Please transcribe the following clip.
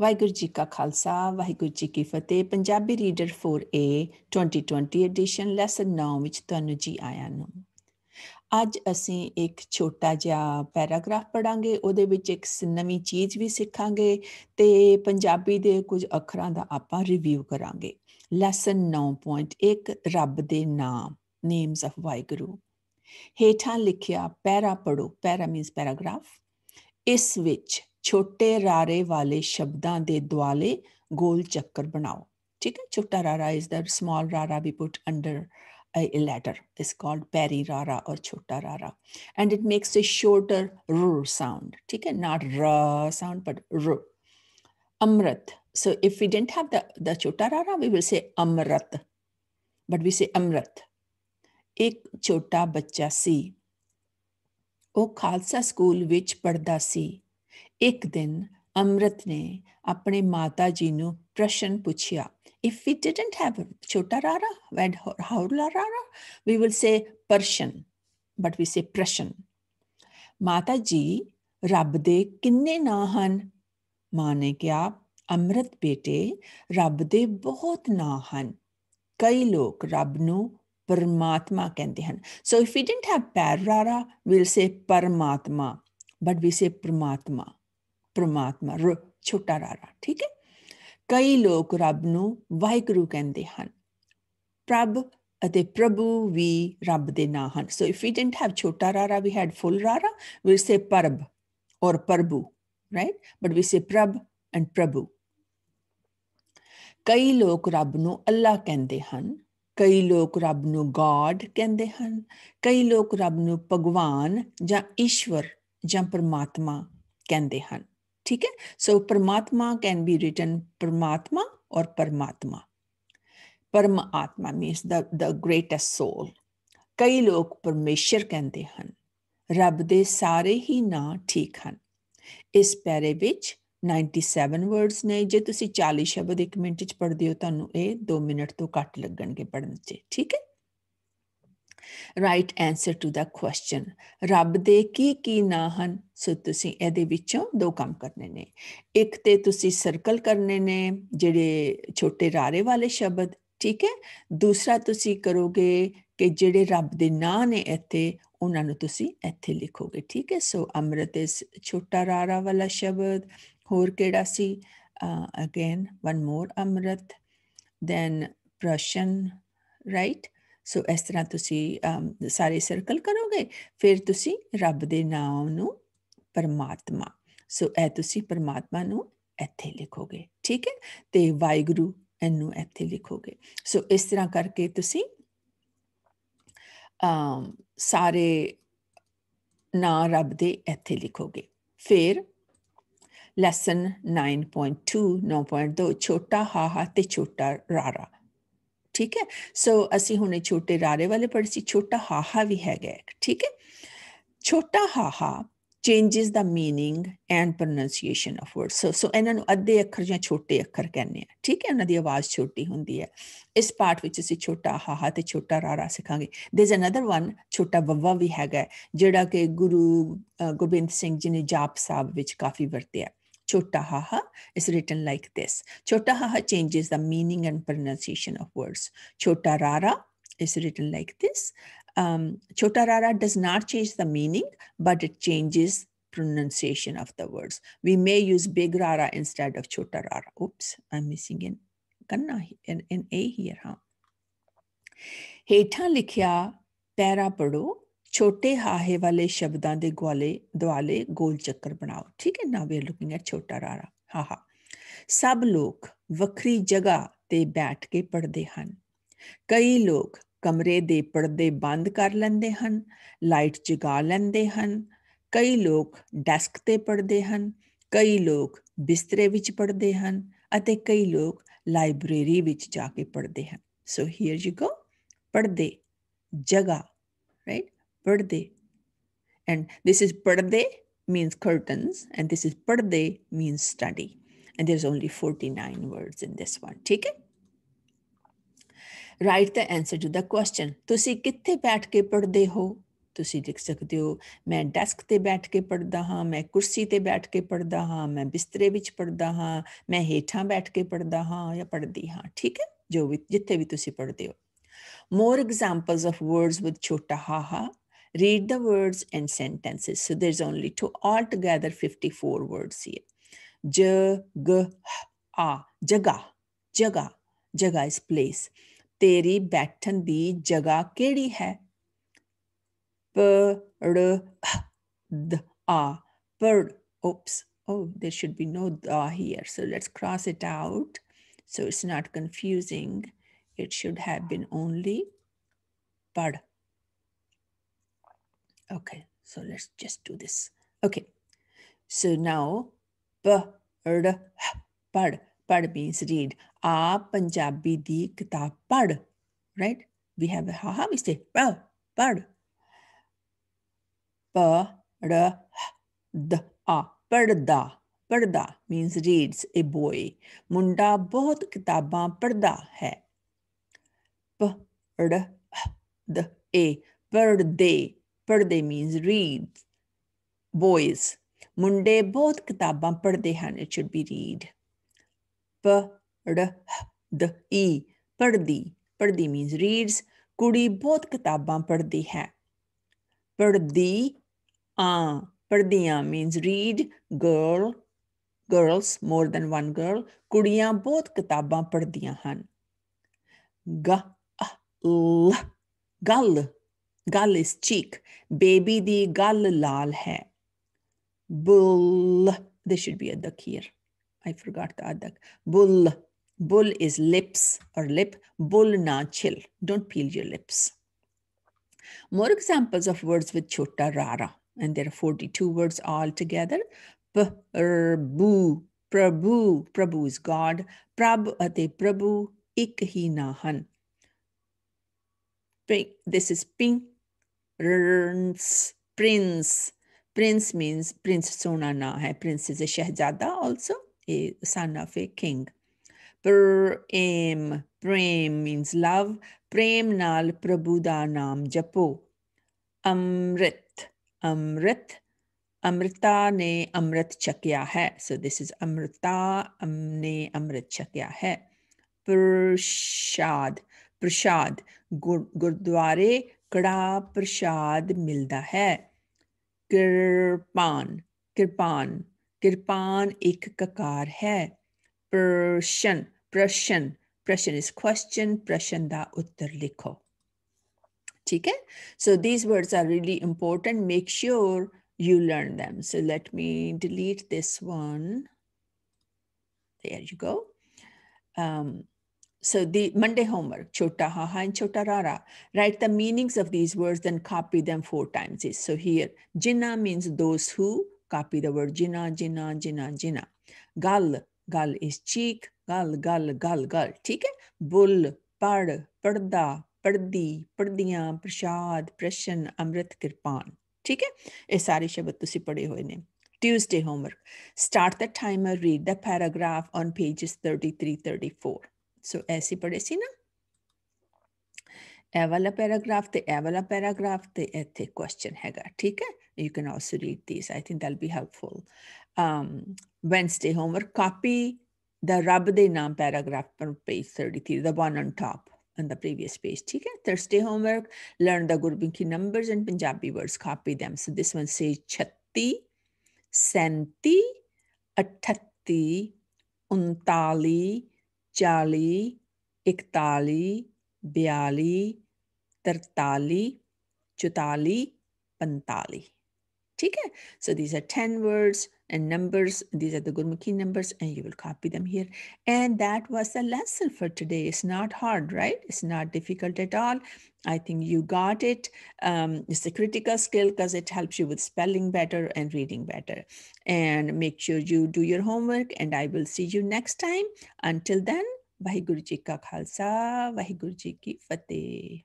ਵਾਹਿਗੁਰੂ ਜੀ ਕਾ ਖਾਲਸਾ ਵਾਹਿਗੁਰੂ ਜੀ ਕੀ ਫਤਿਹ Punjabi reader 4A 2020 edition lesson 9 ਵਿੱਚ ਤੁਹਾਨੂੰ ਜੀ ਆਇਆਂ ਨੂੰ ਅੱਜ ਅਸੀਂ ਇੱਕ ਛੋਟਾ ਜਿਹਾ ਪੈਰਾਗ੍ਰਾਫ ਪੜਾਂਗੇ ਉਹਦੇ ਵਿੱਚ ਇੱਕ ਨਵੀਂ ਚੀਜ਼ ਵੀ ਸਿੱਖਾਂਗੇ ਤੇ ਪੰਜਾਬੀ ਦੇ ਕੁਝ ਅੱਖਰਾਂ ਦਾ ਆਪਾਂ ਰਿਵਿਊ ਕਰਾਂਗੇ ਲੈਸਨ 9.1 ਰੱਬ ਦੇ ਨਾਮ ਨੇਮਸ ਆਫ ਵਾਹਿਗੁਰੂ ਹੇਠਾਂ ਲਿਖਿਆ ਪੈਰਾ ਪੜੋ ਪੈਰਾ ਮੀਨਸ ਪੈਰਾਗ੍ਰਾਫ ਇਸ ਵਿੱਚ ਛੋਟੇ ਰਾਰੇ ਵਾਲੇ ਸ਼ਬਦਾਂ ਦੇ ਦੁਆਲੇ ਗੋਲ ਚੱਕਰ ਬਣਾਓ ਠੀਕ ਹੈ ਛੋਟਾ ਰਾਰਾ ਇਜ਼ ਦਰ ਸਮਾਲ ਰਾਰਾ we put under a letter is called ਪੈਰੀ ਰਾਰਾ ਔਰ ਛੋਟਾ ਰਾਰਾ and it makes a shorter ਰੂ ਸਾਊਂਡ ਠੀਕ ਹੈ ਨਾਟ ਰ ਸਾਊਂਡ ਬਟ ਰੂ amrit so if we didn't have the the ਛੋਟਾ ਰਾਰਾ ਵੀ ਵਿਲ ਸੇ ਅਮਰਤ ਬਟ ਵੀ ਸੇ ਅਮਰਤ ਇੱਕ ਛੋਟਾ ਬੱਚਾ ਸੀ ਉਹ ਖਾਲਸਾ ਸਕੂਲ ਵਿੱਚ ਪੜਦਾ ਸੀ ਇੱਕ ਦਿਨ ਅਮਰਤ ਨੇ ਆਪਣੇ ਮਾਤਾ ਜੀ ਨੂੰ ਪ੍ਰਸ਼ਨ ਪੁੱਛਿਆ ਇਫ ਵੀ ਡਿਡਨਟ ਹੈਵ ਛੋਟਾ ਰਾਰਾ ਵੈਡ haula ਰਾਰਾ we will say parshan but we say prashan ਮਾਤਾ ਜੀ ਰੱਬ ਦੇ ਕਿੰਨੇ ਨਾਂ ਹਨ ਮਾਂ ਨੇ ਕਿਹਾ ਅਮਰਤ ਬੇਟੇ ਰੱਬ ਦੇ ਬਹੁਤ ਨਾਂ ਹਨ ਕਈ ਲੋਕ ਰੱਬ ਨੂੰ ਪਰਮਾਤਮਾ ਕਹਿੰਦੇ ਹਨ so if we didn't have ਪੈਰਾਰਾ ਵਿਲ ਸੇ ਪਰਮਾਤਮਾ ਬਟ ਵੀ ਸੇ ਪ੍ਰਮਾਤਮਾ ਪ੍ਰਮਾਤਮਾ ਰ ਛੋਟਾ ਰਾਰਾ ਠੀਕ ਹੈ ਕਈ ਲੋਕ ਰੱਬ ਨੂੰ ਵਾਹਿਗੁਰੂ ਕਹਿੰਦੇ ਹਨ ਪ੍ਰਭ ਅਤੇ ਪ੍ਰਭੂ ਵੀ ਰੱਬ ਦੇ ਨਾਂ ਹਨ so if we didn't have ਛੋਟਾ ਰਾਰਾ ਵੀ ਹੈਡ ਫੁੱਲ ਰਾਰਾ ਵੀ ਸੇ ਪਰਬ ਔਰ ਪ੍ਰਭੂ ਰਾਈਟ ਬਟ ਵੀ ਸੇ ਪ੍ਰਭ ਐਂਡ ਪ੍ਰਭੂ ਕਈ ਲੋਕ ਰੱਬ ਨੂੰ ਅੱਲਾ ਕਹਿੰਦੇ ਹਨ ਕਈ ਲੋਕ ਰੱਬ ਨੂੰ ਗੋਡ ਕਹਿੰਦੇ ਹਨ ਕਈ ਲੋਕ ਰੱਬ ਨੂੰ ਭਗਵਾਨ ਜਾਂ ਈਸ਼ਵਰ ਜਾਂ ਪਰਮਾਤਮਾ ਕਹਿੰਦੇ ਹਨ ਠੀਕ ਹੈ ਸੋ ਪਰਮਾਤਮਾ ਕੈਨ ਬੀ ਰਿਟਨ ਪਰਮਾਤਮਾ ਔਰ ਪਰਮਾਤਮਾ ਪਰਮਾਤਮਾ ਮੀਨਸ ਦਾ ਦਾ ਗ੍ਰੇਟੈਸਟ ਸੋਲ ਕਈ ਲੋਕ ਪਰਮੇਸ਼ਰ ਕਹਿੰਦੇ ਹਨ ਰੱਬ ਦੇ ਸਾਰੇ ਹੀ ਨਾਂ ਠੀਕ ਹਨ ਇਸ ਪੈਰੇ ਵਿੱਚ 97 ਵਰਡਸ ਨੇ ਜੇ ਤੁਸੀਂ 40 ਸ਼ਬਦ 1 ਮਿੰਟ ਚ ਪੜ੍ਹਦੇ ਹੋ ਤੁਹਾਨੂੰ ਇਹ 2 ਮਿੰਟ ਤੋਂ ਘੱਟ ਲੱਗਣਗੇ ਪੜ੍ਹਨ 'ਚ ਠੀਕ ਹੈ right answer to the question ਰੱਬ ਦੇ ਕੀ ਕੀ ਨਾਂ ਹਨ ਸੋ ਤੁਸੀਂ ਇਹਦੇ ਵਿੱਚੋਂ ਦੋ ਕੰਮ ਕਰਨੇ ਨੇ ਇੱਕ ਤੇ ਤੁਸੀਂ ਸਰਕਲ ਕਰਨੇ ਨੇ ਜਿਹੜੇ ਛੋਟੇ ਰਾਰੇ ਵਾਲੇ ਸ਼ਬਦ ਠੀਕ ਹੈ ਦੂਸਰਾ ਤੁਸੀਂ ਕਰੋਗੇ ਕਿ ਜਿਹੜੇ ਰੱਬ ਦੇ ਨਾਂ ਨੇ ਇੱਥੇ ਉਹਨਾਂ ਨੂੰ ਤੁਸੀਂ ਇੱਥੇ ਲਿਖੋਗੇ ਠੀਕ ਹੈ ਸੋ ਅੰਮ੍ਰਿਤ ਇਸ ਛੋਟਾ ਰਾਰਾ ਵਾਲਾ ਸ਼ਬਦ ਹੋਰ ਕਿਹੜਾ ਸੀ ਅਗੇਨ ਵਨ ਮੋਰ ਅੰਮ੍ਰਿਤ ਦੈਨ ਪ੍ਰਸ਼ਨ ਰਾਈਟ ਸੋ ਇਸ ਤਰ੍ਹਾਂ ਤੁਸੀਂ ਸਾਰੇ ਸਰਕਲ ਕਰੋਗੇ ਫਿਰ ਤੁਸੀਂ ਰੱਬ ਦੇ ਨਾਮ ਨੂੰ ਪਰਮਾਤਮਾ ਸੋ ਇਹ ਤੁਸੀਂ ਪਰਮਾਤਮਾ ਨੂੰ ਇੱਥੇ ਲਿਖੋਗੇ ਠੀਕ ਹੈ ਤੇ ਵਾਹਿਗੁਰੂ ਇਹਨੂੰ ਇੱਥੇ ਲਿਖੋਗੇ ਸੋ ਇਸ ਤਰ੍ਹਾਂ ਕਰਕੇ ਤੁਸੀਂ ਅਮ ਸਾਰੇ ਨਾਮ ਰੱਬ ਦੇ ਇੱਥੇ ਲਿਖੋਗੇ ਫਿਰ ਲੈਸਨ 9.2 9.2 ਛੋਟਾ ਹਾ ਹਾ ਤੇ ਛੋਟਾ ਰਾਰਾ ਠੀਕ ਹੈ ਸੋ ਅਸੀਂ ਹੁਣੇ ਛੋਟੇ ਰਾਰੇ ਵਾਲੇ ਪੜ੍ਹੇ ਸੀ ਛੋਟਾ ਹਾਹਾ ਵੀ ਹੈਗਾ ਠੀਕ ਹੈ ਛੋਟਾ ਹਾਹਾ ਚੇਂजेस ਦਾ meaning and pronunciation of word so so ਇਹਨਾਂ ਨੂੰ ਅੱਧੇ ਅੱਖਰ ਜਾਂ ਛੋਟੇ ਅੱਖਰ ਕਹਿੰਦੇ ਆ ਠੀਕ ਹੈ ਉਹਨਾਂ ਦੀ ਆਵਾਜ਼ ਛੋਟੀ ਹੁੰਦੀ ਹੈ ਇਸ ਪਾਰਟ ਵਿੱਚ ਅਸੀਂ ਛੋਟਾ ਹਾਹਾ ਤੇ ਛੋਟਾ ਰਾਰਾ ਸਿੱਖਾਂਗੇ ਦੇਰ ਇਜ਼ ਅਨਦਰ ਵਨ ਛੋਟਾ ਵਵਾ ਵੀ ਹੈਗਾ ਜਿਹੜਾ ਕਿ ਗੁਰੂ ਗੋਬਿੰਦ ਸਿੰਘ ਜੀ ਨੇ ਜਾਪ ਸਾਹਿਬ ਵਿੱਚ ਕਾਫੀ ਵਰਤਿਆ Chotahaha is written like this. Chotahaha changes the meaning and pronunciation of words. Chotarara is written like this. Um, Chotarara does not change the meaning, but it changes pronunciation of the words. We may use big rara instead of chota rara. Oops, I'm missing an an, an a here, huh? Heta likhya para pado ਛੋਟੇ ਹਾਹੇ ਵਾਲੇ ਸ਼ਬਦਾਂ ਦੇ ਗਵਾਲੇ ਦੁਆਲੇ ਗੋਲ ਚੱਕਰ ਬਣਾਓ ਠੀਕ ਹੈ ਨਾ ਵੀ ਲੁਕਿੰਗ ਐਟ ਛੋਟਾ ਰਾਰਾ ਹਾ ਹਾ ਸਭ ਲੋਕ ਵੱਖਰੀ ਜਗ੍ਹਾ ਤੇ ਬੈਠ ਕੇ ਪੜਦੇ ਹਨ ਕਈ ਲੋਕ ਕਮਰੇ ਦੇ ਪਰਦੇ ਬੰਦ ਕਰ ਲੈਂਦੇ ਹਨ ਲਾਈਟ ਜਗਾ ਲੈਂਦੇ ਹਨ ਕਈ ਲੋਕ ਡੈਸਕ ਤੇ ਪੜਦੇ ਹਨ ਕਈ ਲੋਕ ਬਿਸਤਰੇ ਵਿੱਚ ਪੜਦੇ ਹਨ ਅਤੇ ਕਈ ਲੋਕ ਲਾਇਬ੍ਰੇਰੀ ਵਿੱਚ ਜਾ ਕੇ ਪੜਦੇ ਹਨ ਸੋ ਹੇਅਰ ਯੂ ਗੋ ਪੜਦੇ ਜਗਾ right Verde. And this is Verde means curtains, and this is Verde means study. And there's only 49 words in this one. Take it. Write the answer to the question. Tusi kithe baat ke pardde ho? Tusi dik sakde ho. Main desk te baat ke pardda ha. Main kursi te baat ke pardda ha. Main bistre vich pardda ha. Main heetha baat ke pardda ha. Ya pardi ha. Thik hai? Jo More examples of words with chota ha ha read the words and sentences. So there's only two, altogether 54 words here. J, G, A, jaga, jaga, jaga is place. ਤੇਰੀ ਬੈਠਣ ਦੀ ਜਗ੍ਹਾ ਕਿਹੜੀ ਹੈ ਪ ੜ ਦ ਆ ਪੜ oops oh there should be no da here so let's cross it out so it's not confusing it should have been only pad Okay, so let's just do this. Okay, so now b r pad pad means read. A Punjabi di kitab pad, right? We have a ha ha. We say pad pad. d a parda parda means reads a boy. Munda both kitaban parda hai. P r d a birthday ਪੜ੍ਹਦੇ means read boys ਮੁੰਡੇ ਬਹੁਤ ਕਿਤਾਬਾਂ ਪੜ੍ਹਦੇ ਹਨ it should be read ਪ ੜ ਦ ਈ ਪੜ੍ਹਦੀ ਪੜ੍ਹਦੀ means ਰੀਡਸ ਕੁੜੀ ਬਹੁਤ ਕਿਤਾਬਾਂ ਪੜ੍ਹਦੀ ਹੈ ਪੜ੍ਹਦੀ ਆ ਪੜ੍ਹਦੀਆਂ means read girl girls more than one girl ਕੁੜੀਆਂ ਬਹੁਤ ਕਿਤਾਬਾਂ ਪੜ੍ਹਦੀਆਂ ਹਨ ਗ ਲ ਗੱਲ gull is cheek. Baby the gull lal hai. Bull. There should be a dakir. I forgot the adak. Bull. Bull is lips or lip. Bull na chill. Don't peel your lips. More examples of words with chota rara. And there are 42 words altogether. Prabhu, Prabhu, Prabhu is God. Prab ate Prabhu, ik hi nahan. This is ping prince prince means prince sona na hai prince is a shahzada also a son of a king ਪ੍ਰੇਮ ਪ੍ਰੇਮ means love ਪ੍ਰੇਮ ਨਾਲ ਪ੍ਰਭੂ ਦਾ ਨਾਮ ਜਪੋ ਅੰਮ੍ਰਿਤ ਅੰਮ੍ਰਿਤ ਅੰਮ੍ਰਿਤਾ ਨੇ ਅੰਮ੍ਰਿਤ ਛਕਿਆ ਹੈ ਸੋ ਥਿਸ ਇਜ਼ ਅੰਮ੍ਰਿਤਾ ਨੇ ਅੰਮ੍ਰਿਤ ਛਕਿਆ ਹੈ ਪ੍ਰਸ਼ਾਦ ਪ੍ਰਸ਼ਾਦ ਗੁਰਦੁਆਰੇ ਕੜਾ ਪ੍ਰਸ਼ਾਦ ਮਿਲਦਾ ਹੈ ਕਿਰਪਾਨ ਕਿਰਪਾਨ ਕਿਰਪਾਨ ਇੱਕ ਕਕਾਰ ਹੈ ਪ੍ਰਸ਼ਨ ਪ੍ਰਸ਼ਨ ਪ੍ਰਸ਼ਨ ਇਸ ਕੁਐਸਚਨ ਪ੍ਰਸ਼ਨ ਦਾ ਉੱਤਰ ਲਿਖੋ ਠੀਕ ਹੈ so these words are really important make sure you learn them so let me delete this one there you go um so the Monday homework, Chota Haha and Chota Rara. Write the meanings of these words, then copy them four times. So here, Jina means those who copy the word Jina, Jina, Jina, Jina. Gal, Gal is cheek, Gal, Gal, Gal, Gal. ठीक है? Bull, Pad, Parda, Pardi, Pardiyan, Prashad, Prashan, Amrit, Kirpan. ठीक है? ये सारे शब्द तुसी पढ़े हुए ने. Tuesday homework. Start the timer, read the paragraph on pages 33, 34. ਸੋ ਐਸੀ ਪੜੇ ਸੀ ਨਾ ਇਹ paragraph te, ਤੇ ਇਹ paragraph te, ethe question hai ga, theek hai? You can also read these. I think that'll be helpful. um wednesday homework copy the ਰੱਬ de naam paragraph ਪਰ page 33 the one on top on the previous page theek hai? thursday homework learn the gurbinki numbers and punjabi words copy them so this one says 36 37 38 39 ਚਾਲੀ 41 42 43 44 45 ਠੀਕ ਹੈ so these are 10 words and numbers. These are the Gurmukhi numbers and you will copy them here. And that was the lesson for today. It's not hard, right? It's not difficult at all. I think you got it. Um, it's a critical skill because it helps you with spelling better and reading better. And make sure you do your homework and I will see you next time. Until then, Vaheguru Ji Ka Khalsa, Vaheguru Ji Ki Fateh.